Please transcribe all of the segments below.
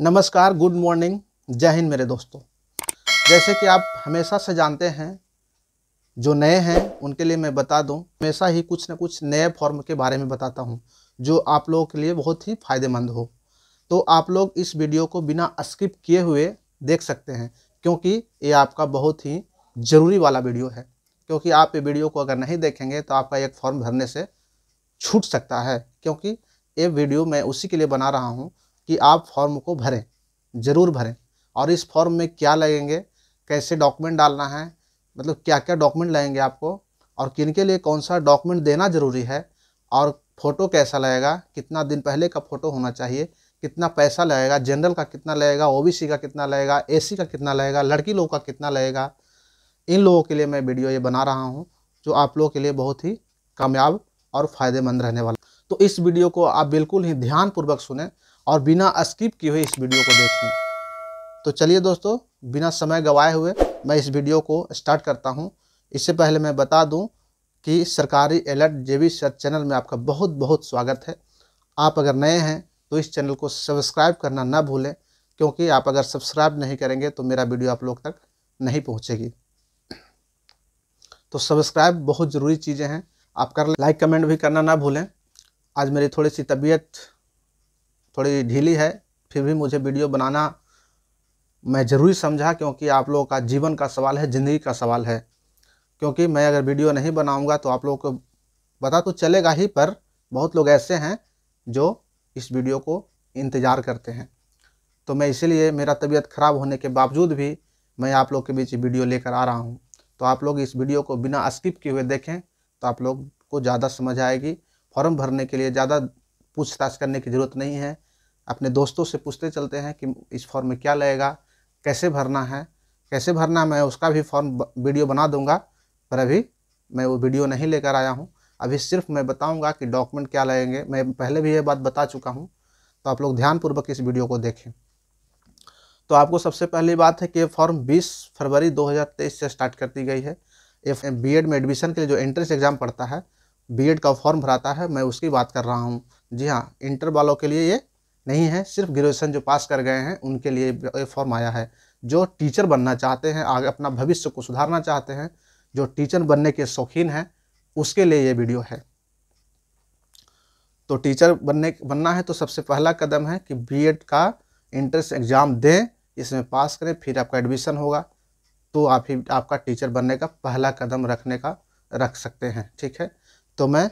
नमस्कार good morning जय हिंद मेरे दोस्तों जैसे कि आप हमेशा से जानते हैं जो नए हैं उनके लिए मैं बता दूं हमेशा ही कुछ ना कुछ नए फॉर्म के बारे में बताता हूं जो आप लोगों के लिए बहुत ही फ़ायदेमंद हो तो आप लोग इस वीडियो को बिना स्किप किए हुए देख सकते हैं क्योंकि ये आपका बहुत ही ज़रूरी वाला वीडियो है क्योंकि आप ये वीडियो को अगर नहीं देखेंगे तो आपका एक फॉर्म भरने से छूट सकता है क्योंकि ये वीडियो मैं उसी के लिए बना रहा हूँ कि आप फॉर्म को भरें ज़रूर भरें और इस फॉर्म में क्या लगेंगे कैसे डॉक्यूमेंट डालना है मतलब क्या क्या डॉक्यूमेंट लगेंगे आपको और किन के लिए कौन सा डॉक्यूमेंट देना ज़रूरी है और फ़ोटो कैसा लगेगा कितना दिन पहले का फ़ोटो होना चाहिए कितना पैसा लगेगा जनरल का कितना लगेगा ओबीसी का कितना लगेगा एससी का कितना लगेगा लड़की लोगों का कितना लगेगा इन लोगों के लिए मैं वीडियो ये बना रहा हूँ जो आप लोगों के लिए बहुत ही कामयाब और फ़ायदेमंद रहने वाला तो इस वीडियो को आप बिल्कुल ही ध्यानपूर्वक सुने और बिना स्किप किए हुए इस वीडियो को देखें तो चलिए दोस्तों बिना समय गवाए हुए मैं इस वीडियो को स्टार्ट करता हूँ इससे पहले मैं बता दूँ कि सरकारी अलर्ट जेबी सर्च चैनल में आपका बहुत बहुत स्वागत है आप अगर नए हैं तो इस चैनल को सब्सक्राइब करना ना भूलें क्योंकि आप अगर सब्सक्राइब नहीं करेंगे तो मेरा वीडियो आप लोग तक नहीं पहुँचेगी तो सब्सक्राइब बहुत ज़रूरी चीज़ें हैं आप कर लाइक कमेंट भी करना ना भूलें आज मेरी थोड़ी सी तबीयत थोड़ी ढीली है फिर भी मुझे वीडियो बनाना मैं ज़रूरी समझा क्योंकि आप लोगों का जीवन का सवाल है ज़िंदगी का सवाल है क्योंकि मैं अगर वीडियो नहीं बनाऊंगा तो आप लोगों को पता तो चलेगा ही पर बहुत लोग ऐसे हैं जो इस वीडियो को इंतज़ार करते हैं तो मैं इसीलिए मेरा तबीयत ख़राब होने के बावजूद भी मैं आप लोग के बीच वीडियो लेकर आ रहा हूँ तो आप लोग इस वीडियो को बिना स्किप किए हुए देखें तो आप लोग को ज़्यादा समझ आएगी फॉर्म भरने के लिए ज़्यादा पूछताछ करने की ज़रूरत नहीं है अपने दोस्तों से पूछते चलते हैं कि इस फॉर्म में क्या लगेगा कैसे भरना है कैसे भरना मैं उसका भी फॉर्म वीडियो बना दूंगा पर अभी मैं वो वीडियो नहीं लेकर आया हूँ अभी सिर्फ मैं बताऊंगा कि डॉक्यूमेंट क्या लगेंगे मैं पहले भी ये बात बता चुका हूँ तो आप लोग ध्यानपूर्वक इस वीडियो को देखें तो आपको सबसे पहली बात है कि ये फॉर्म 20 फरवरी 2023 से स्टार्ट कर दी गई है बी एड में एडमिशन के लिए जो एंट्रेंस एग्ज़ाम पड़ता है बी का फॉर्म भराता है मैं उसकी बात कर रहा हूँ जी हाँ इंटर वालों के लिए ये नहीं है सिर्फ ग्रेजुएशन जो पास कर गए हैं उनके लिए ये फॉर्म आया है जो टीचर बनना चाहते हैं आगे अपना भविष्य को सुधारना चाहते हैं जो टीचर बनने के शौकीन हैं उसके लिए ये वीडियो है तो टीचर बनने बनना है तो सबसे पहला कदम है कि बीएड का इंट्रेंस एग्ज़ाम दें इसमें पास करें फिर आपका एडमिशन होगा तो आप ही आपका टीचर बनने का पहला कदम रखने का रख सकते हैं ठीक है तो मैं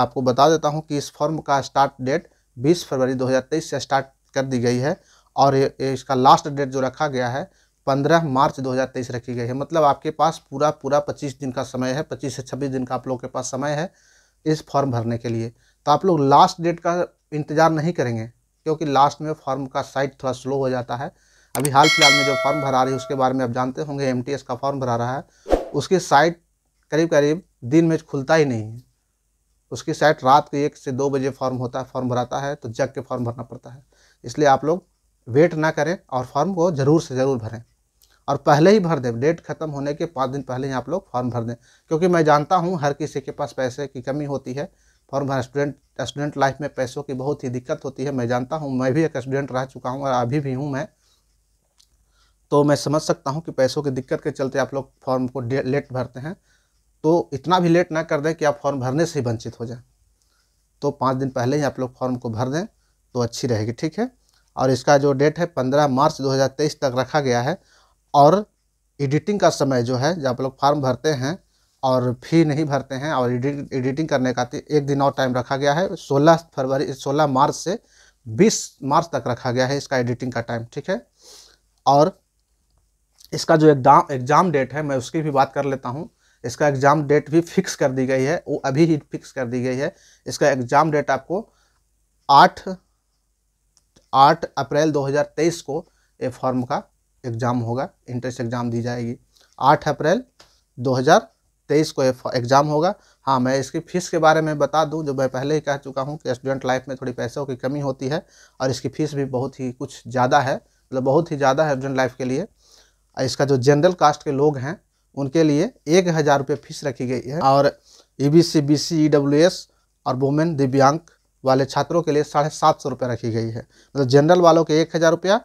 आपको बता देता हूँ कि इस फॉर्म का स्टार्ट डेट 20 फरवरी 2023 से स्टार्ट कर दी गई है और ये, इसका लास्ट डेट जो रखा गया है 15 मार्च 2023 रखी गई है मतलब आपके पास पूरा पूरा 25 दिन का समय है 25 से 26 दिन का आप लोग के पास समय है इस फॉर्म भरने के लिए तो आप लोग लास्ट डेट का इंतज़ार नहीं करेंगे क्योंकि लास्ट में फॉर्म का साइट थोड़ा स्लो हो जाता है अभी हाल फिलहाल में जो फॉर्म भरा रही है उसके बारे में आप जानते होंगे एम का फॉर्म भरा रहा है उसकी साइट करीब करीब दिन में खुलता ही नहीं है उसकी सेट रात के एक से दो बजे फॉर्म होता है फॉर्म भराता है तो जग के फॉर्म भरना पड़ता है इसलिए आप लोग वेट ना करें और फॉर्म को ज़रूर से ज़रूर भरें और पहले ही भर दें डेट खत्म होने के पाँच दिन पहले ही आप लोग फॉर्म भर दें क्योंकि मैं जानता हूँ हर किसी के पास पैसे की कमी होती है फॉर्म भर स्टूडेंट स्टूडेंट लाइफ में पैसों की बहुत ही दिक्कत होती है मैं जानता हूँ मैं भी एक स्टूडेंट रह चुका हूँ और अभी भी हूँ मैं तो मैं समझ सकता हूँ कि पैसों की दिक्कत के चलते आप लोग फॉर्म को लेट भरते हैं तो इतना भी लेट ना कर दें कि आप फॉर्म भरने से ही वंचित हो जाएं तो पाँच दिन पहले ही आप लोग फॉर्म को भर दें तो अच्छी रहेगी ठीक है और इसका जो डेट है पंद्रह मार्च दो तक रखा गया है और एडिटिंग का समय जो है जब आप लोग फॉर्म भरते हैं और फी नहीं भरते हैं और एडिटिंग करने का एक दिन और टाइम रखा गया है सोलह फरवरी सोलह मार्च से बीस मार्च तक रखा गया है इसका एडिटिंग का टाइम ठीक है और इसका जो एग्जाम एग्ज़ाम डेट है मैं उसकी भी बात कर लेता हूँ इसका एग्ज़ाम डेट भी फिक्स कर दी गई है वो अभी ही फिक्स कर दी गई है इसका एग्ज़ाम डेट आपको आठ आठ अप्रैल 2023 को ये फॉर्म का एग्ज़ाम होगा इंट्रेंस एग्ज़ाम दी जाएगी आठ अप्रैल 2023 को एग्ज़ाम होगा हाँ मैं इसकी फ़ीस के बारे में बता दूं जो मैं पहले ही कह चुका हूँ कि स्टूडेंट लाइफ में थोड़ी पैसों की कमी होती है और इसकी फ़ीस भी बहुत ही कुछ ज़्यादा है मतलब बहुत ही ज़्यादा है स्टूडेंट लाइफ के लिए इसका जो जनरल कास्ट के लोग हैं उनके लिए एक हज़ार रुपये फीस रखी गई है और E B C B C E W S और वुमेन दिव्यांग वाले छात्रों के लिए साढ़े सात सौ रुपये रखी गई है मतलब जनरल वालों के एक हज़ार रुपया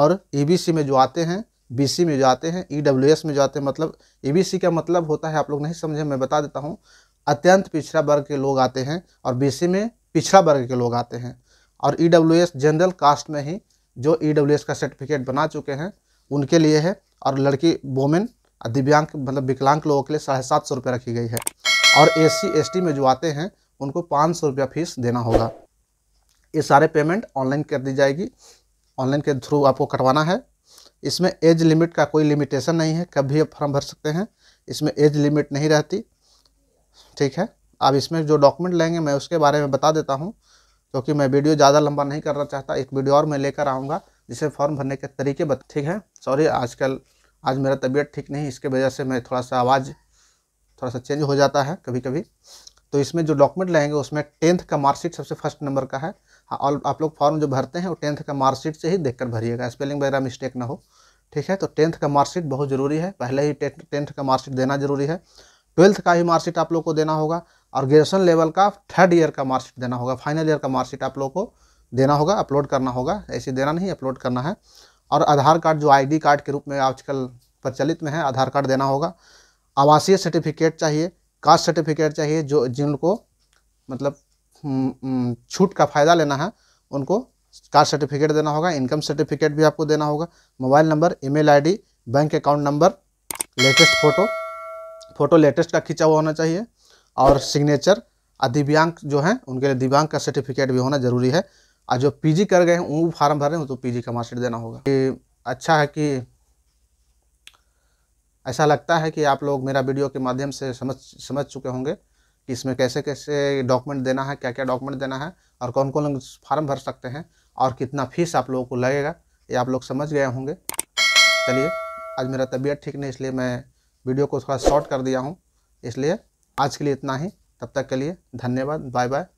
और ई बी सी में जो आते हैं बी सी में जो आते हैं ई डब्ल्यू एस में जो आते हैं मतलब ई बी सी का मतलब होता है आप लोग नहीं समझे मैं बता देता हूँ अत्यंत पिछड़ा वर्ग के लोग आते हैं और बी सी में पिछड़ा वर्ग के लोग आते हैं और E W S general caste में ही जो ई डब्ल्यू एस का सर्टिफिकेट बना चुके हैं उनके लिए है और लड़की वोमेन दिव्यांग मतलब विकलांग लोगों के लिए साढ़े सात सौ रुपये रखी गई है और एस सी में जो आते हैं उनको पाँच सौ रुपया फीस देना होगा ये सारे पेमेंट ऑनलाइन कर दी जाएगी ऑनलाइन के थ्रू आपको कटवाना है इसमें एज लिमिट का कोई लिमिटेशन नहीं है कभी आप फॉर्म भर सकते हैं इसमें एज लिमिट नहीं रहती ठीक है अब इसमें जो डॉक्यूमेंट लेंगे मैं उसके बारे में बता देता हूँ क्योंकि मैं वीडियो ज़्यादा लंबा नहीं करना चाहता एक वीडियो और मैं लेकर आऊँगा जिसे फॉर्म भरने के तरीके बत ठीक है सॉरी आजकल आज मेरा तबीयत ठीक नहीं इसके वजह से मैं थोड़ा सा आवाज़ थोड़ा सा चेंज हो जाता है कभी कभी तो इसमें जो डॉक्यूमेंट लाएंगे उसमें टेंथ का मार्कशीट सबसे फर्स्ट नंबर का है हाँ, और आप लोग फॉर्म जो भरते हैं वो टेंथ का मार्कशीट से ही देख भरिएगा स्पेलिंग वगैरह मिस्टेक ना हो ठीक है तो टेंथ का मार्कशीट बहुत ज़रूरी है पहले ही टेंथ टेंथ का मार्कशीट देना जरूरी है ट्वेल्थ का ही मार्कशीट आप लोग को देना होगा और ग्रेजुएसन लेवल का थर्ड ईयर का मार्कशीट देना होगा फाइनल ईयर का मार्कशीट आप लोग को देना होगा अपलोड करना होगा ऐसे देना नहीं अपलोड करना है और आधार कार्ड जो आईडी कार्ड के रूप में आजकल प्रचलित में है आधार कार्ड देना होगा आवासीय सर्टिफिकेट चाहिए कास्ट सर्टिफिकेट चाहिए जो जिनको मतलब हम्म, हम्म, छूट का फ़ायदा लेना है उनको कास्ट सर्टिफिकेट देना होगा इनकम सर्टिफिकेट भी आपको देना होगा mobile number email ID bank account number latest photo photo latest का खींचा हुआ होना चाहिए और सिग्नेचर दिव्यांग जो हैं उनके लिए दिव्यांग का सर्टिफिकेट भी होना ज़रूरी है और जो पीजी कर गए हैं वो फार्म भर रहे हैं तो पीजी का मार्कशीट देना होगा कि अच्छा है कि ऐसा लगता है कि आप लोग मेरा वीडियो के माध्यम से समझ समझ चुके होंगे कि इसमें कैसे कैसे डॉक्यूमेंट देना है क्या क्या डॉक्यूमेंट देना है और कौन कौन लोग फार्म भर सकते हैं और कितना फीस आप लोगों को लगेगा ये आप लोग समझ गए होंगे चलिए आज मेरा तबीयत ठीक नहीं इसलिए मैं वीडियो को थोड़ा शॉर्ट कर दिया हूँ इसलिए आज के लिए इतना ही तब तक के लिए धन्यवाद बाय बाय